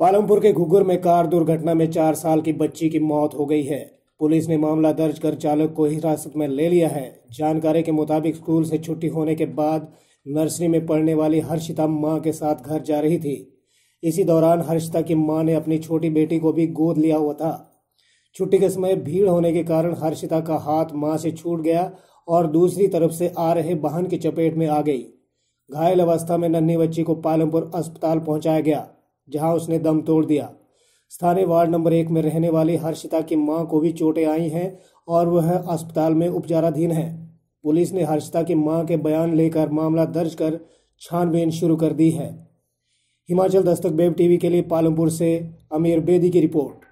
पालमपुर के घुगर में कार दुर्घटना में चार साल की बच्ची की मौत हो गई है पुलिस ने मामला दर्ज कर चालक को हिरासत में ले लिया है जानकारी के मुताबिक स्कूल से छुट्टी होने के बाद नर्सरी में पढ़ने वाली हर्षिता माँ के साथ घर जा रही थी इसी दौरान हर्षिता की माँ ने अपनी छोटी बेटी को भी गोद लिया हुआ था छुट्टी के समय भीड़ होने के कारण हर्षिता का हाथ माँ से छूट गया और दूसरी तरफ से आ रहे वाहन की चपेट में आ गई घायल अवस्था में नन्ही बच्ची को पालमपुर अस्पताल पहुंचाया गया जहां उसने दम तोड़ दिया स्थानीय वार्ड नंबर एक में रहने वाली हर्षिता की मां को भी चोटें आई हैं और वह अस्पताल में उपचाराधीन है पुलिस ने हर्षिता की मां के बयान लेकर मामला दर्ज कर छानबीन शुरू कर दी है हिमाचल दस्तक वेब टीवी के लिए पालमपुर से आमिर बेदी की रिपोर्ट